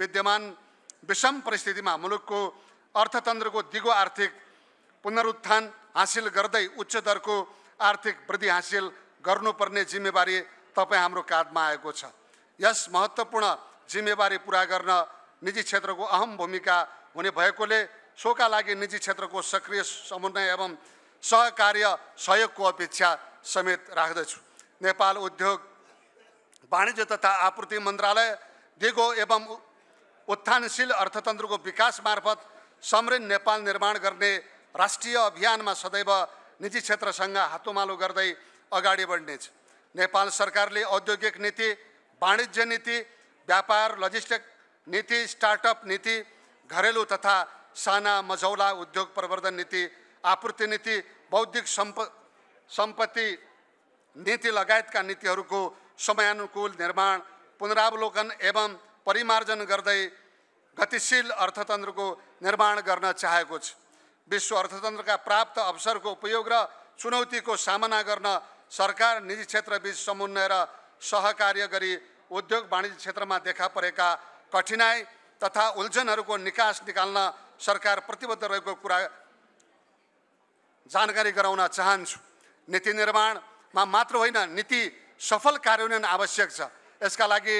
विद्यमान विषम परिस्थितिमा मुलुकको अर्थतन्त्रको दिगो आर्थिक पुनरुत्थान हासिल गर्दै उच्च दरको आर्थिक वृद्धि हासिल गर्नुपर्ने जिम्मेवारी तपाईँ हाम्रो काँधमा आएको छ यस महत्त्वपूर्ण जिम्मेवारी पुरा गर्न निजी क्षेत्रको अहम भूमिका हुने भएकोले सोका लागि निजी क्षेत्रको सक्रिय समन्वय एवं सहकार्य सहयोगको अपेक्षा समेत राख्दछु नेपाल उद्योग वाणिज्य तथा आपूर्ति मन्त्रालय दिगो एवं उत्थानशील अर्थतन्त्रको विकास मार्फत समृद्ध नेपाल निर्माण गर्ने राष्ट्रिय अभियानमा सदैव निजी क्षेत्रसँग हातोमालो गर्दै अगाडि बढ्नेछ नेपाल सरकारले औद्योगिक नीति वाणिज्य नीति व्यापार लजिस्टिक नीति स्टार्टअप नीति घरेलु तथा साना मझौला उद्योग प्रवर्धन नीति आपूर्ति नीति बौद्धिक सम्प सम्पत्ति नीति लगायतका नीतिहरूको समयानुकूल निर्माण पुनरावलोकन एवं परिमार्जन गर्दै गतिशील अर्थतन्त्रको निर्माण गर्न चाहेको छ विश्व अर्थतन्त्रका प्राप्त अवसरको उपयोग र चुनौतीको सामना गर्न सरकार निजी क्षेत्रबीच समन्वय र सहकार्य गरी उद्योग वाणिज्य क्षेत्रमा देखा परेका कठिनाई तथा उल्झनहरूको निकास निकाल्न सरकार प्रतिबद्ध रहेको कुरा जानकारी गराउन चाहन्छु नीति निर्माणमा मात्र होइन नीति सफल कार्यान्वयन आवश्यक छ यसका लागि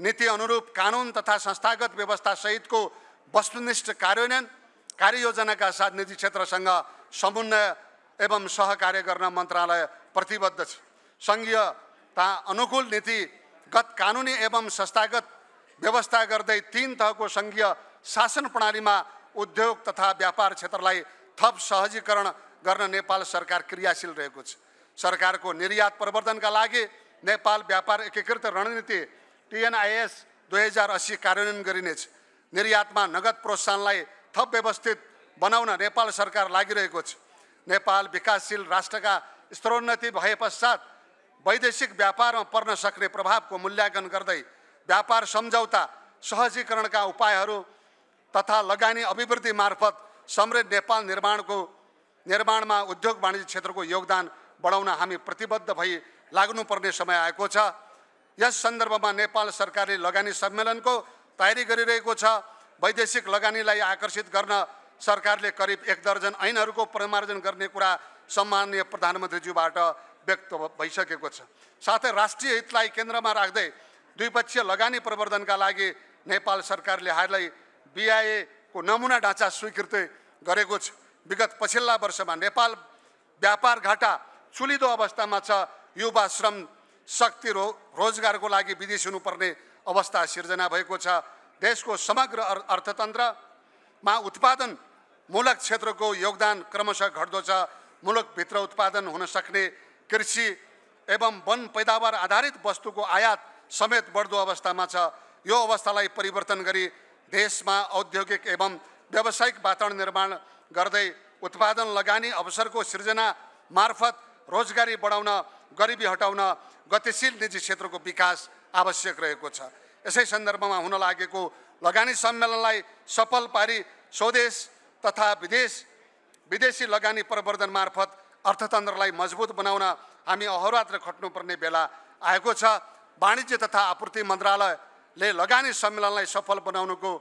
नीति अनुरूप कानुन तथा संस्थागत व्यवस्थासहितको वस्तुनिष्ठ कार्यान्वयन कार्ययोजनाका साथ निजी क्षेत्रसँग समन्वय एवं सहकार्य गर्न मन्त्रालय प्रतिबद्ध छ सङ्घीयता अनुकूल नीतिगत कानुनी एवं संस्थागत व्यवस्था गर्दै तिन तहको सङ्घीय शासन प्रणालीमा उद्योग तथा व्यापार क्षेत्रलाई थप सहजीकरण गर्न नेपाल सरकार क्रियाशील रहेको छ सरकारको निर्यात प्रवर्धनका लागि नेपाल व्यापार एकीकृत रणनीति टिएनआइएस दुई हजार अस्सी कार्यान्वयन गरिनेछ निर्यातमा नगद प्रोत्साहनलाई थप व्यवस्थित बनाउन नेपाल सरकार लागिरहेको छ नेपाल विकासशील राष्ट्रका स्तरोन्नति भए पश्चात वैदेशिक व्यापारमा पर्न सक्ने प्रभावको मूल्याङ्कन गर्दै व्यापार सम्झौता सहजीकरणका उपायहरू तथा लगानी अभिवृद्धि मार्फत समृद्ध नेपाल निर्माणको निर्माणमा उद्योग वाणिज्य क्षेत्रको योगदान बढाउन हामी प्रतिबद्ध भई लाग्नुपर्ने समय आएको छ यस सन्दर्भमा नेपाल सरकारले लगानी सम्मेलनको तयारी गरिरहेको छ वैदेशिक लगानीलाई आकर्षित गर्न सरकारले करिब एक दर्जन ऐनहरूको परिमार्जन गर्ने कुरा सम्मान्य प्रधानमन्त्रीज्यूबाट व्यक्त भइसकेको छ साथै राष्ट्रिय हितलाई केन्द्रमा राख्दै द्विपक्षीय लगानी प्रवर्धनका लागि नेपाल सरकारले हालै बिआएको नमुना ढाँचा स्वीकृत गरेको छ विगत पछिल्ला वर्षमा नेपाल व्यापार घाटा चुलिदो अवस्थामा छ युवा श्रम शक्ति रो रोजगारको लागि विदेशी हुनुपर्ने अवस्था सिर्जना भएको छ देशको समग्र अर्थतन्त्रमा उत्पादन मूलक क्षेत्रको योगदान क्रमशः घट्दो छ मुलुकभित्र उत्पादन हुन सक्ने कृषि एवं वन पैदावार आधारित वस्तुको आयात समेत बढ्दो अवस्थामा छ यो अवस्थालाई परिवर्तन गरी देशमा औद्योगिक एवं व्यावसायिक वातावरण निर्माण गर्दै उत्पादन लगानी अवसरको सिर्जना मार्फत रोजगारी बढाउन गरिबी हटाउन गतिशील निजी क्षेत्रको विकास आवश्यक रहेको छ यसै सन्दर्भमा हुन लागेको लगानी सम्मेलनलाई सफल पारी स्वदेश तथा विदेश विदेशी लगानी प्रवर्धन मार्फत अर्थतन्त्रलाई मजबुत बनाउन हामी अहोरात्र खट्नुपर्ने बेला आएको छ वाणिज्य तथा आपूर्ति मन्त्रालयले लगानी सम्मेलनलाई सफल बनाउनुको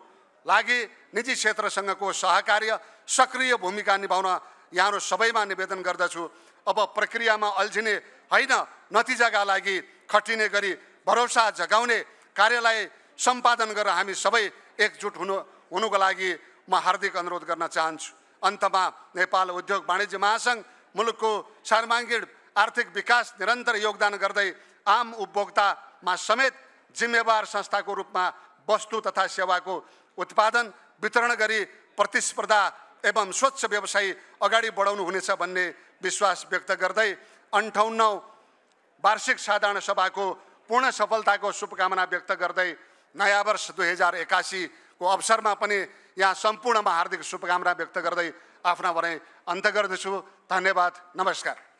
लागि निजी क्षेत्रसँगको सहकार्य सक्रिय भूमिका निभाउन यहाँहरू सबैमा निवेदन गर्दछु अब प्रक्रियामा अल्झिने होइन नतिजाका लागि खटिने गरी भरोसा जगाउने कार्यलाई सम्पादन गरेर हामी सबै एकजुट हुनु हुनुको लागि म हार्दिक अनुरोध गर्न चाहन्छु अन्तमा नेपाल उद्योग वाणिज्य महासङ्घ मुलुकको सर्वाङ्गीण आर्थिक विकास निरन्तर योगदान गर्दै आम उपभोक्तामा समेत जिम्मेवार संस्थाको रूपमा वस्तु तथा सेवाको उत्पादन वितरण गरी प्रतिस्पर्धा एवं स्वच्छ व्यवसाय अगाडि बढाउनु हुनेछ भन्ने विश्वास व्यक्त गर्दै अन्ठाउन्नौ वार्षिक साधारण सभाको पूर्ण सफलताको शुभकामना व्यक्त गर्दै नयाँ वर्ष दुई हजार एकासीको अवसरमा पनि यहाँ सम्पूर्णमा हार्दिक शुभकामना व्यक्त गर्दै आफ्ना भने अन्त गर्दछु धन्यवाद नमस्कार